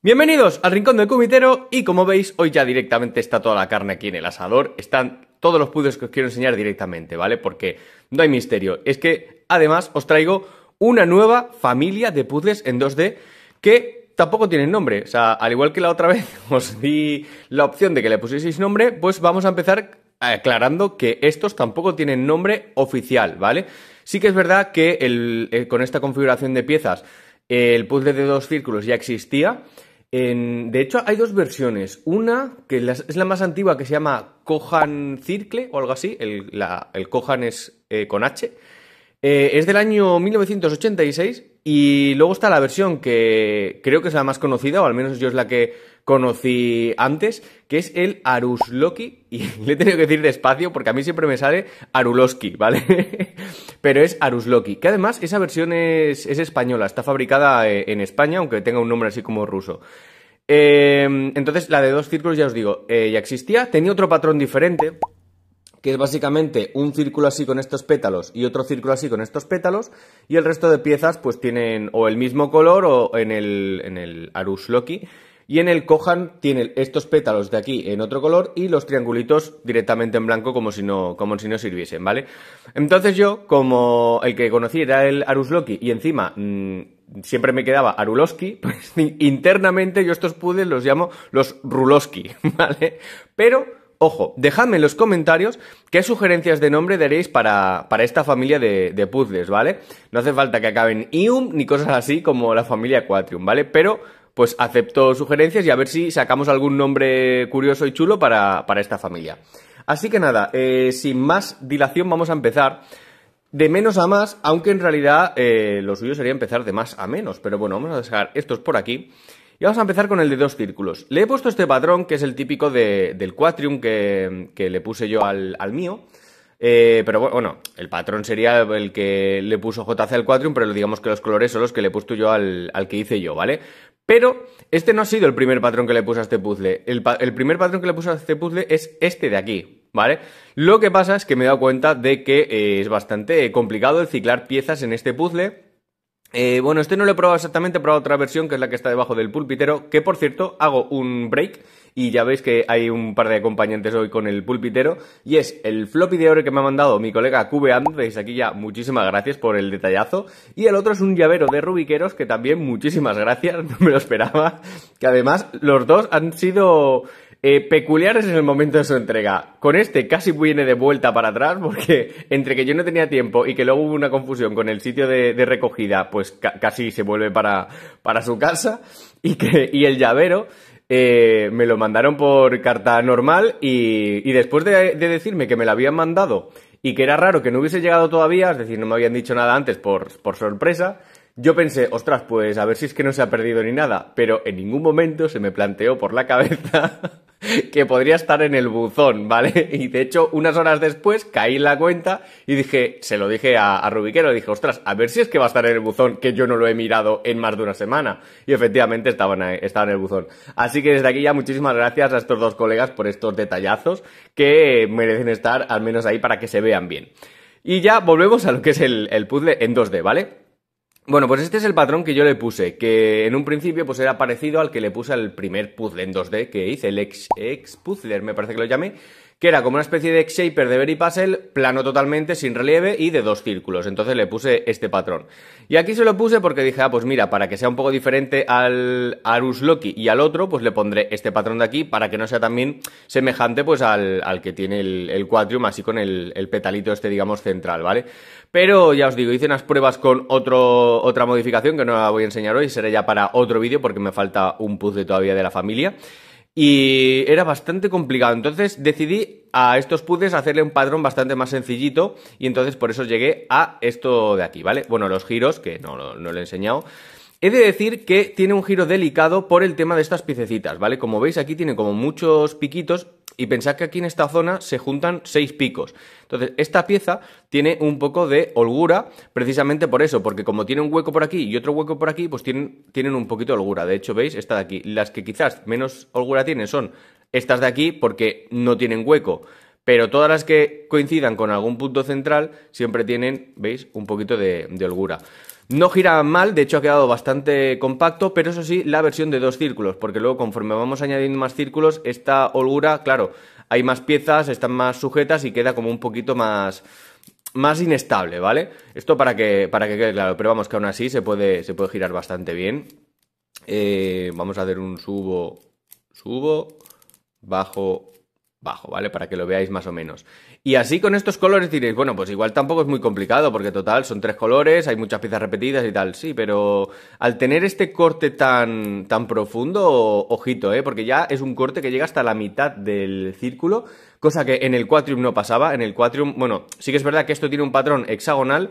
Bienvenidos al Rincón del Cubitero y como veis hoy ya directamente está toda la carne aquí en el asador, están todos los puzzles que os quiero enseñar directamente, ¿vale? Porque no hay misterio, es que además os traigo una nueva familia de puzzles en 2D que tampoco tienen nombre, o sea, al igual que la otra vez os di la opción de que le pusieseis nombre, pues vamos a empezar aclarando que estos tampoco tienen nombre oficial, ¿vale? Sí que es verdad que eh, con esta configuración de piezas el puzzle de dos círculos ya existía, de hecho, hay dos versiones. Una, que es la más antigua, que se llama Cohan Circle o algo así. El, la, Cohan es eh, con H. Eh, es del año 1986 y luego está la versión que creo que es la más conocida, o al menos yo es la que conocí antes, que es el Arusloki, y le he tenido que decir despacio porque a mí siempre me sale Aruloski, ¿vale? pero es Arus Loki, que además esa versión es, española, está fabricada eh, en España, aunque tenga un nombre así como ruso. Em, entonces, la de dos círculos, ya os digo, eh, ya existía. Tenía otro patrón diferente, que es básicamente un círculo así con estos pétalos y otro círculo así con estos pétalos. Y el resto de piezas, pues tienen o el mismo color o en el, en el Arus Loki y en el Cohan tiene estos pétalos de aquí en otro color y los triangulitos directamente en blanco como si no, como si no sirviesen, ¿vale? Entonces yo, como el que conocí era el Arusloki y encima... Mm, siempre me quedaba Aruloski, pues internamente yo estos puzzles los llamo los Ruloski, ¿vale? Pero, ojo, dejadme en los comentarios qué sugerencias de nombre daréis para, para esta familia de, de, puzzles, ¿vale? No hace falta que acaben IUM ni cosas así como la familia Quatrium, ¿vale? Pero pues acepto sugerencias y a ver si sacamos algún nombre curioso y chulo para, esta familia. Así que nada, eh, sin más dilación vamos a empezar de menos a más, aunque en realidad eh, lo suyo sería empezar de más a menos, pero bueno, vamos a dejar estos por aquí. Y vamos a empezar con el de dos círculos. Le he puesto este patrón, que es el típico del quatrium que, que, le puse yo al, mío. Eh, pero bueno, el patrón sería el que le puso JC al Quatrium, pero digamos que los colores son los que le he puesto yo al, al, que hice yo, ¿vale? Pero este no ha sido el primer patrón que le puse a este puzzle. El, primer patrón que le puse a este puzzle es este de aquí, ¿vale? Lo que pasa es que me he dado cuenta de que eh, es bastante complicado el ciclar piezas en este puzzle. Eh, bueno, este no lo he probado exactamente, he probado otra versión que es la que está debajo del pulpitero, que por cierto hago un break y ya veis que hay un par de acompañantes hoy con el pulpitero y es el floppy de oro que me ha mandado mi colega QB veis aquí ya muchísimas gracias por el detallazo y el otro es un llavero de rubiqueros que también muchísimas gracias, no me lo esperaba, que además los dos han sido... Eh, peculiares en el momento de su entrega. Con este casi viene de vuelta para atrás porque entre que yo no tenía tiempo y que luego hubo una confusión con el sitio de, recogida, pues casi se vuelve para, para su casa y, que, y el llavero eh, me lo mandaron por carta normal y, después de, decirme que me lo habían mandado y que era raro que no hubiese llegado todavía, es decir, no me habían dicho nada antes por, por sorpresa, yo pensé, ostras, pues a ver si es que no se ha perdido ni nada, pero en ningún momento se me planteó por la cabeza que podría estar en el buzón, ¿vale? Y de hecho, unas horas después caí en la cuenta y dije, se lo dije a, Rubiquero, dije, ostras, a ver si es que va a estar en el buzón, que yo no lo he mirado en más de una semana. Y efectivamente estaba en el buzón. Así que desde aquí ya muchísimas gracias a estos dos colegas por estos detallazos que merecen estar al menos ahí para que se vean bien. Y ya volvemos a lo que es el, el puzzle en 2D, ¿vale? Bueno, pues este es el patrón que yo le puse, que en un principio pues era parecido al que le puse al primer puzzle en 2D que hice, el ex, ex puzzler, me parece que lo llamé, que era como una especie de shaper de very Puzzle, plano totalmente, sin relieve y de dos círculos. Entonces le puse este patrón. Y aquí se lo puse porque dije, ah, pues mira, para que sea un poco diferente al Arus Loki y al otro, pues le pondré este patrón de aquí para que no sea también semejante pues al, que tiene el, el, Quatrium, así con el, el petalito este, digamos, central, ¿vale? Pero ya os digo, hice unas pruebas con otro, otra modificación que no la voy a enseñar hoy, será ya para otro vídeo porque me falta un puzzle todavía de la familia y era bastante complicado. Entonces decidí a estos pudes hacerle un padrón bastante más sencillito y entonces por eso llegué a esto de aquí, ¿vale? Bueno, los giros, que no, no, no lo he enseñado. He de decir que tiene un giro delicado por el tema de estas piececitas, ¿vale? Como veis aquí tiene como muchos piquitos y pensad que aquí en esta zona se juntan seis picos. Entonces, esta pieza tiene un poco de holgura precisamente por eso, porque como tiene un hueco por aquí y otro hueco por aquí, pues tienen, un poquito de holgura. De hecho, veis, esta de aquí. Las que quizás menos holgura tienen son estas de aquí porque no tienen hueco. Pero todas las que coincidan con algún punto central siempre tienen, veis, un poquito de holgura. No gira mal, de hecho ha quedado bastante compacto, pero eso sí, la versión de dos círculos, porque luego conforme vamos añadiendo más círculos, esta holgura, claro, hay más piezas, están más sujetas y queda como un poquito más más inestable, ¿vale? Esto para que, para que quede claro, pero vamos que aún así se puede, se puede girar bastante bien. Eh, vamos a hacer un subo, subo, bajo, bajo, ¿vale? Para que lo veáis más o menos. Y así con estos colores diréis, bueno, pues igual tampoco es muy complicado, porque total, son tres colores, hay muchas piezas repetidas y tal, sí, pero al tener este corte tan, tan profundo, ojito, ¿eh? porque ya es un corte que llega hasta la mitad del círculo, cosa que en el Quatrium no pasaba, en el Quatrium, bueno, sí que es verdad que esto tiene un patrón hexagonal,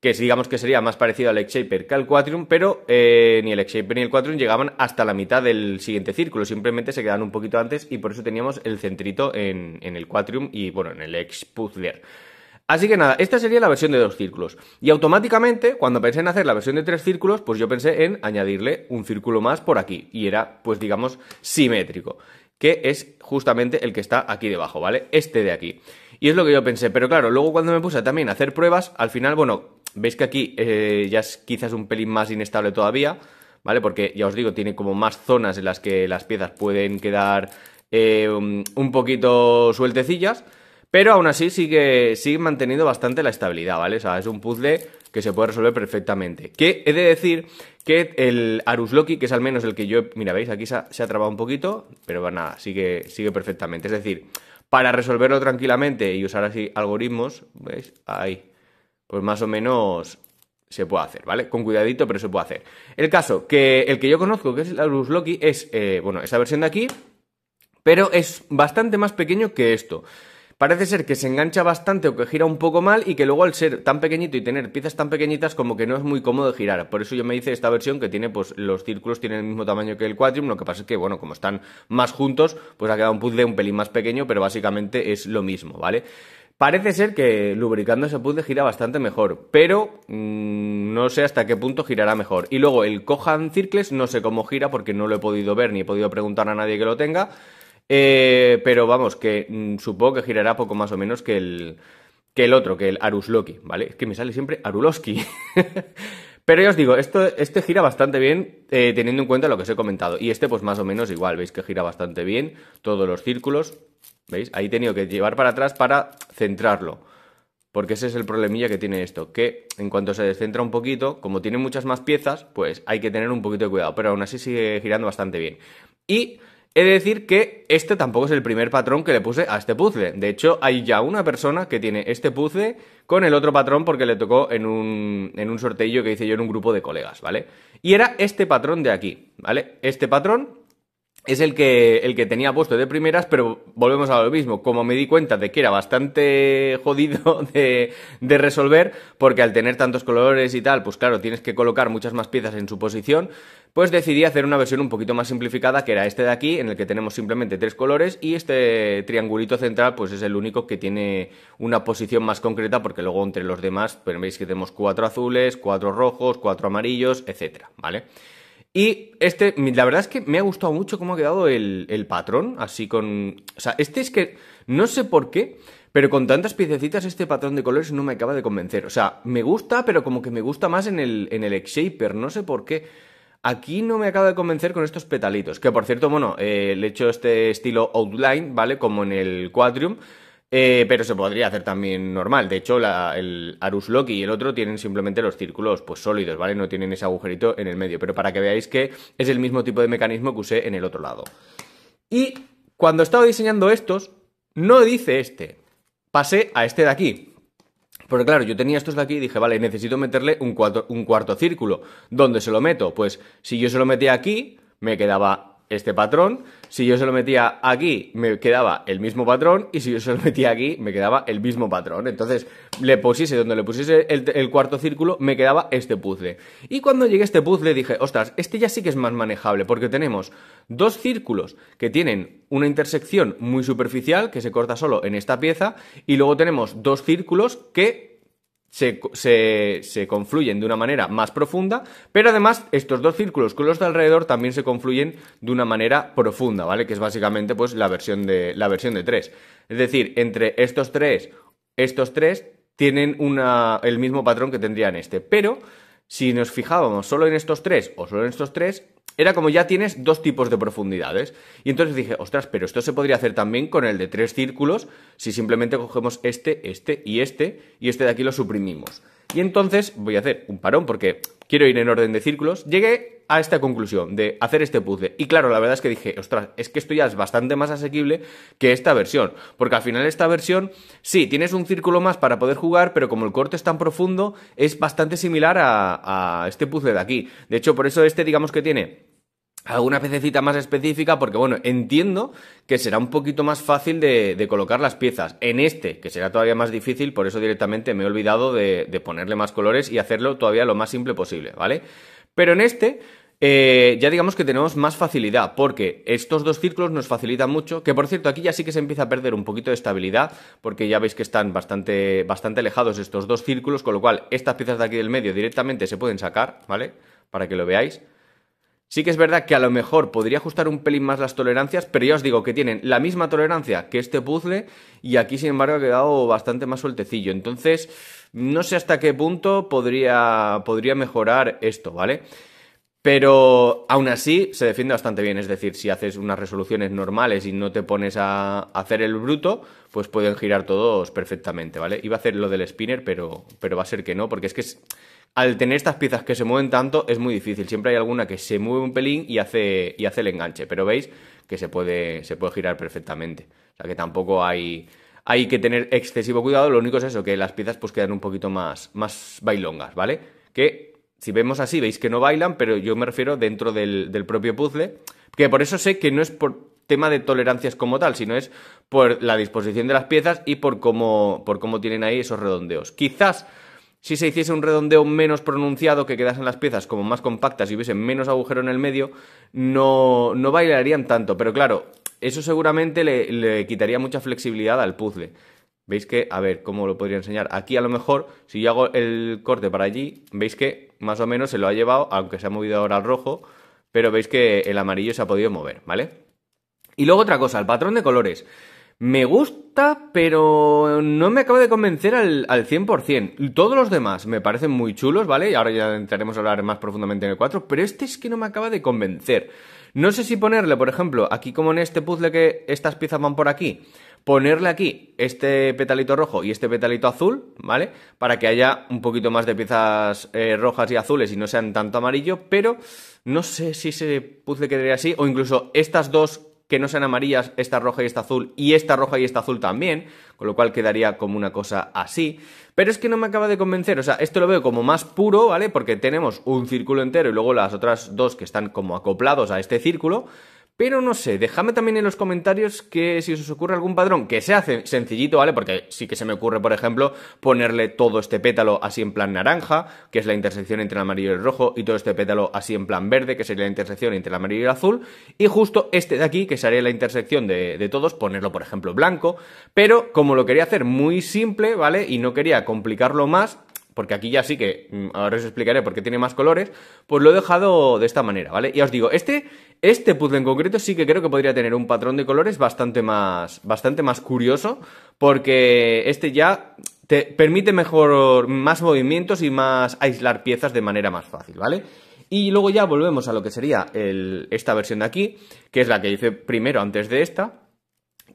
que digamos que sería más parecido al X-Shaper que al Quatrium, pero eh, ni el X-Shaper ni el Quatrium llegaban hasta la mitad del siguiente círculo, simplemente se quedaban un poquito antes y por eso teníamos el centrito en, en el Quatrium y bueno, en el X-Puzzler. Así que nada, esta sería la versión de dos círculos. Y automáticamente, cuando pensé en hacer la versión de tres círculos, pues yo pensé en añadirle un círculo más por aquí. Y era, pues digamos, simétrico. Que es justamente el que está aquí debajo, ¿vale? Este de aquí. Y es lo que yo pensé. Pero claro, luego cuando me puse también a hacer pruebas, al final, bueno, Veis que aquí eh, ya es quizás un pelín más inestable todavía, ¿vale? Porque ya os digo, tiene como más zonas en las que las piezas pueden quedar eh, un poquito sueltecillas, pero aún así sigue, sigue manteniendo bastante la estabilidad, ¿vale? O sea, es un puzzle que se puede resolver perfectamente. Que he de decir que el Arus Loki, que es al menos el que yo... Mira, veis, aquí se ha, trabado un poquito, pero nada, sigue, sigue perfectamente. Es decir, para resolverlo tranquilamente y usar así algoritmos, ¿veis? Ahí pues más o menos se puede hacer, ¿vale? Con cuidadito, pero se puede hacer. El caso, que el que yo conozco, que es el Luz Loki, es, eh, bueno, esa versión de aquí, pero es bastante más pequeño que esto. Parece ser que se engancha bastante o que gira un poco mal y que luego al ser tan pequeñito y tener piezas tan pequeñitas como que no es muy cómodo girar. Por eso yo me hice esta versión que tiene pues los círculos tienen el mismo tamaño que el Quadrium, lo que pasa es que bueno, como están más juntos, pues ha quedado un puzzle un pelín más pequeño, pero básicamente es lo mismo, ¿vale? Parece ser que lubricando ese puzzle gira bastante mejor, pero mm, no sé hasta qué punto girará mejor. Y luego el Cohan Circles, no sé cómo gira porque no lo he podido ver ni he podido preguntar a nadie que lo tenga. Eh, pero vamos, que mm, supongo que girará poco más o menos que el, que el otro, que el Arusloki, ¿vale? Es que me sale siempre Aruloski. Pero ya os digo, esto, este gira bastante bien eh, teniendo en cuenta lo que os he comentado. Y este pues más o menos igual, veis que gira bastante bien todos los círculos. ¿Veis? Ahí he tenido que llevar para atrás para centrarlo. Porque ese es el problemilla que tiene esto, que en cuanto se descentra un poquito, como tiene muchas más piezas, pues hay que tener un poquito de cuidado, pero aún así sigue girando bastante bien. Y he de decir que este tampoco es el primer patrón que le puse a este puzzle. De hecho, hay ya una persona que tiene este puzzle con el otro patrón porque le tocó en un, en que hice yo en un grupo de colegas, ¿vale? Y era este patrón de aquí, ¿vale? Este patrón es el que, el que tenía puesto de primeras, pero volvemos a lo mismo. Como me di cuenta de que era bastante jodido de, resolver, porque al tener tantos colores y tal, pues claro, tienes que colocar muchas más piezas en su posición, pues decidí hacer una versión un poquito más simplificada, que era este de aquí, en el que tenemos simplemente tres colores, y este triangulito central, pues es el único que tiene una posición más concreta, porque luego entre los demás, pero veis que tenemos cuatro azules, cuatro rojos, cuatro amarillos, etcétera, ¿vale? vale y este, la verdad es que me ha gustado mucho cómo ha quedado el, el patrón, así con... O sea, este es que no sé por qué, pero con tantas piececitas este patrón de colores no me acaba de convencer. O sea, me gusta, pero como que me gusta más en el, en el X-Shaper, no sé por qué. Aquí no me acaba de convencer con estos petalitos, que por cierto, bueno, eh, le he hecho este estilo outline, ¿vale? Como en el Quadrium, eh, pero se podría hacer también normal. De hecho, el Arus Loki y el otro tienen simplemente los círculos pues sólidos, ¿vale? No tienen ese agujerito en el medio. Pero para que veáis que es el mismo tipo de mecanismo que usé en el otro lado. Y cuando estaba diseñando estos, no dice este. Pasé a este de aquí. Porque claro, yo tenía estos de aquí y dije, vale, necesito meterle un, un cuarto círculo. ¿Dónde se lo meto? Pues si yo se lo metía aquí, me quedaba este patrón. Si yo se lo metía aquí, me quedaba el mismo patrón. Y si yo se lo metía aquí, me quedaba el mismo patrón. Entonces, le pusiese donde le pusiese el, cuarto círculo, me quedaba este puzzle. Y cuando llegué a este puzzle, dije, ostras, este ya sí que es más manejable, porque tenemos dos círculos que tienen una intersección muy superficial, que se corta solo en esta pieza, y luego tenemos dos círculos que se, confluyen de una manera más profunda, pero además estos dos círculos con los de alrededor también se confluyen de una manera profunda, ¿vale? Que es básicamente pues la versión de, la versión de 3. Es decir, entre estos tres, estos tres tienen el mismo patrón que tendrían este, pero si nos fijábamos solo en estos tres o solo en estos tres, era como ya tienes dos tipos de profundidades. Y entonces dije, ostras, pero esto se podría hacer también con el de tres círculos si simplemente cogemos este, este y este, y este de aquí lo suprimimos. Y entonces voy a hacer un parón porque quiero ir en orden de círculos. Llegué a esta conclusión de hacer este puzzle. Y claro, la verdad es que dije, ostras, es que esto ya es bastante más asequible que esta versión. Porque al final esta versión, sí, tienes un círculo más para poder jugar, pero como el corte es tan profundo, es bastante similar a, este puzzle de aquí. De hecho, por eso este digamos que tiene alguna pececita más específica, porque bueno, entiendo que será un poquito más fácil de, colocar las piezas. En este, que será todavía más difícil, por eso directamente me he olvidado de, de ponerle más colores y hacerlo todavía lo más simple posible, ¿vale? Pero en este eh, ya digamos que tenemos más facilidad, porque estos dos círculos nos facilitan mucho, que por cierto, aquí ya sí que se empieza a perder un poquito de estabilidad, porque ya veis que están bastante, bastante alejados estos dos círculos, con lo cual estas piezas de aquí del medio directamente se pueden sacar, ¿vale? Para que lo veáis. Sí que es verdad que a lo mejor podría ajustar un pelín más las tolerancias, pero ya os digo que tienen la misma tolerancia que este puzzle y aquí sin embargo ha quedado bastante más sueltecillo. Entonces, no sé hasta qué punto podría, podría mejorar esto, ¿vale? Pero aún así se defiende bastante bien, es decir, si haces unas resoluciones normales y no te pones a hacer el bruto, pues pueden girar todos perfectamente, ¿vale? Iba a hacer lo del spinner, pero, pero va a ser que no, porque es que al tener estas piezas que se mueven tanto es muy difícil, siempre hay alguna que se mueve un pelín y hace, y hace el enganche, pero veis que se puede, se puede girar perfectamente, o sea que tampoco hay hay que tener excesivo cuidado. Lo único es eso, que las piezas pues quedan un poquito más, más bailongas, ¿vale? Que si vemos así, veis que no bailan, pero yo me refiero dentro del, propio puzzle. Que por eso sé que no es por tema de tolerancias como tal, sino es por la disposición de las piezas y por cómo, por cómo tienen ahí esos redondeos. Quizás si se hiciese un redondeo menos pronunciado, que quedasen las piezas como más compactas y hubiesen menos agujero en el medio, no, no bailarían tanto. Pero claro, eso seguramente le, quitaría mucha flexibilidad al puzzle. ¿Veis que? A ver, ¿cómo lo podría enseñar? Aquí a lo mejor, si yo hago el corte para allí, veis que más o menos se lo ha llevado, aunque se ha movido ahora al rojo, pero veis que el amarillo se ha podido mover, ¿vale? Y luego otra cosa, el patrón de colores me gusta, pero no me acaba de convencer al, 100%. Todos los demás me parecen muy chulos, ¿vale? Y ahora ya entraremos a hablar más profundamente en el 4, pero este es que no me acaba de convencer. No sé si ponerle, por ejemplo, aquí como en este puzzle que estas piezas van por aquí, ponerle aquí este petalito rojo y este petalito azul, ¿vale? Para que haya un poquito más de piezas eh, rojas y azules y no sean tanto amarillo, pero no sé si ese puzzle quedaría así, o incluso estas dos que no sean amarillas, esta roja y esta azul, y esta roja y esta azul también, con lo cual quedaría como una cosa así. Pero es que no me acaba de convencer, o sea, esto lo veo como más puro, ¿vale? Porque tenemos un círculo entero y luego las otras dos que están como acoplados a este círculo, pero no sé, déjame también en los comentarios que si os ocurre algún padrón que sea sencillito, ¿vale? Porque sí que se me ocurre, por ejemplo, ponerle todo este pétalo así en plan naranja, que es la intersección entre el amarillo y el rojo, y todo este pétalo así en plan verde, que sería la intersección entre el amarillo y el azul, y justo este de aquí, que sería la intersección de todos, ponerlo, por ejemplo, blanco, pero como lo quería hacer muy simple, ¿vale? Y no quería complicarlo más, porque aquí ya sí que, mm, ahora os explicaré por qué tiene más colores, pues lo he dejado de esta manera, ¿vale? y os digo, este, este puzzle en concreto sí que creo que podría tener un patrón de colores bastante más, bastante más curioso, porque este ya te permite mejor, más movimientos y más aislar piezas de manera más fácil, ¿vale? Y luego ya volvemos a lo que sería esta versión de aquí, que es la que hice primero antes de esta,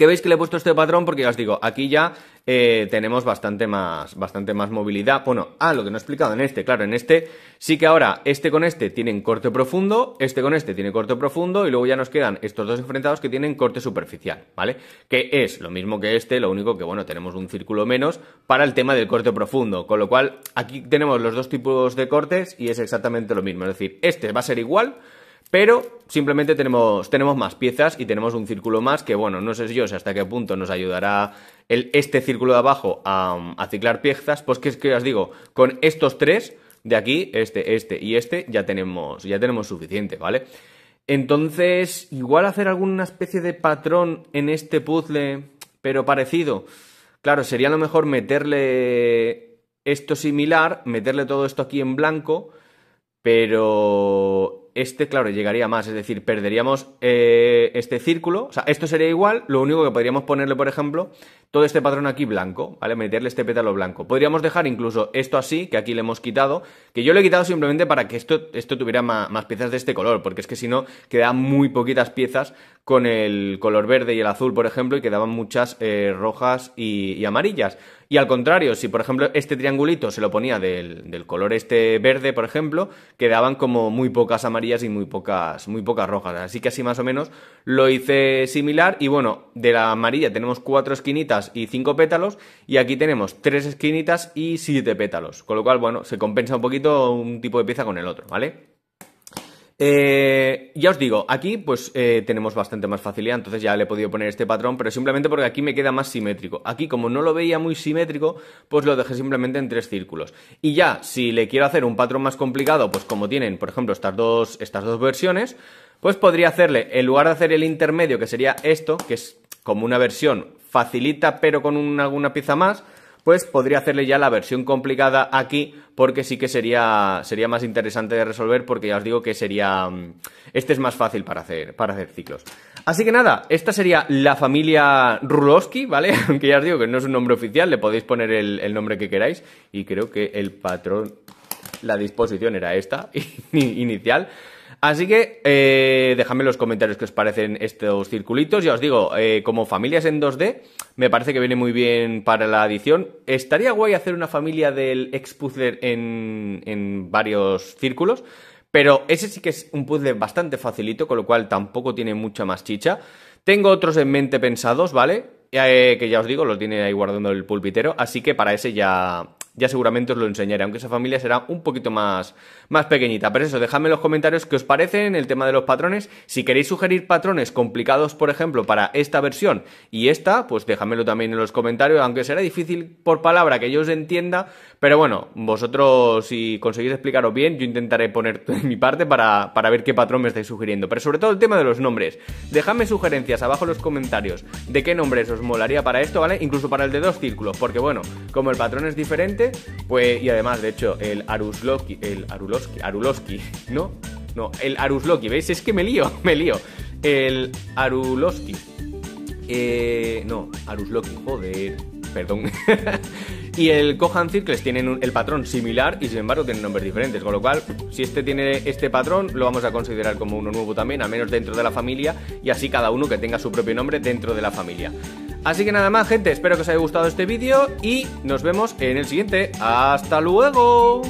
que veis que le he puesto este patrón porque ya os digo, aquí ya eh, tenemos bastante más, bastante más movilidad. Bueno, ah, lo que no he explicado en este, claro, en este sí que ahora este con este tienen corte profundo, este con este tiene corte profundo y luego ya nos quedan estos dos enfrentados que tienen corte superficial, ¿vale? Que es lo mismo que este, lo único que, bueno, tenemos un círculo menos para el tema del corte profundo, con lo cual aquí tenemos los dos tipos de cortes y es exactamente lo mismo, es decir, este va a ser igual pero simplemente tenemos, tenemos más piezas y tenemos un círculo más que, bueno, no sé yo hasta qué punto nos ayudará el, este círculo de abajo a, ciclar piezas, pues que es que os digo, con estos tres de aquí, este, este y este, ya tenemos, ya tenemos suficiente, ¿vale? Entonces, igual hacer alguna especie de patrón en este puzzle, pero parecido. Claro, sería lo mejor meterle esto similar, meterle todo esto aquí en blanco, pero este, claro, llegaría más, es decir, perderíamos eh, este círculo, o sea, esto sería igual, lo único que podríamos ponerle, por ejemplo, todo este patrón aquí blanco, ¿vale? Meterle este pétalo blanco. Podríamos dejar incluso esto así, que aquí le hemos quitado, que yo lo he quitado simplemente para que esto, esto tuviera más, más piezas de este color, porque es que si no, quedan muy poquitas piezas con el color verde y el azul, por ejemplo, y quedaban muchas eh, rojas y, amarillas. Y al contrario, si por ejemplo este triangulito se lo ponía del, del, color este verde, por ejemplo, quedaban como muy pocas amarillas y muy pocas, muy pocas rojas. Así que así más o menos lo hice similar. Y bueno, de la amarilla tenemos cuatro esquinitas y cinco pétalos, y aquí tenemos tres esquinitas y siete pétalos. Con lo cual, bueno, se compensa un poquito un tipo de pieza con el otro, ¿vale? Eh, ya os digo, aquí pues eh, tenemos bastante más facilidad, entonces ya le he podido poner este patrón, pero simplemente porque aquí me queda más simétrico. Aquí como no lo veía muy simétrico, pues lo dejé simplemente en tres círculos. Y ya, si le quiero hacer un patrón más complicado, pues como tienen, por ejemplo, estas dos, estas dos versiones, pues podría hacerle, en lugar de hacer el intermedio, que sería esto, que es como una versión facilita pero con una, alguna pieza más, pues podría hacerle ya la versión complicada aquí, porque sí que sería, sería más interesante de resolver, porque ya os digo que sería, mm, este es más fácil para hacer, para hacer ciclos. Así que nada, esta sería la familia Rulowski, ¿vale? Aunque ya os digo que no es un nombre oficial, le podéis poner el nombre que queráis, y creo que el patrón, la disposición era esta, inicial, Así que eh, dejadme en los comentarios qué os parecen estos circulitos. Ya os digo, eh, como familias en 2D, me parece que viene muy bien para la adición. Estaría guay hacer una familia del ex-puzzler en, varios círculos. Pero ese sí que es un puzzle bastante facilito, con lo cual tampoco tiene mucha más chicha. Tengo otros en mente pensados, ¿vale? Eh, que ya os digo, los tiene ahí guardando el pulpitero, así que para ese ya, ya seguramente os lo enseñaré, aunque esa familia será un poquito más, más pequeñita. Pero eso, dejadme en los comentarios qué os parece en el tema de los patrones. Si queréis sugerir patrones complicados, por ejemplo, para esta versión y esta, pues dejadmelo también en los comentarios, aunque será difícil por palabra que yo os entienda, pero bueno, vosotros si conseguís explicaros bien, yo intentaré poner mi parte para, para ver qué patrón me estáis sugiriendo. Pero sobre todo el tema de los nombres. Dejadme sugerencias abajo en los comentarios de qué nombres os molaría para esto, ¿vale? Incluso para el de dos círculos, porque bueno, como el patrón es diferente, pues, y además, de hecho, el Arusloki, el Aruloski, ¿no? No, el Arusloki, ¿veis? Es que me lío, me lío. El Aruloski. Eh, no, Arusloki, joder, perdón. y el Kohan Circles tienen el patrón similar y sin embargo tienen nombres diferentes, con lo cual si este tiene este patrón lo vamos a considerar como uno nuevo también, al menos dentro de la familia y así cada uno que tenga su propio nombre dentro de la familia. Así que nada más, gente, espero que os haya gustado este vídeo y nos vemos en el siguiente. ¡Hasta luego!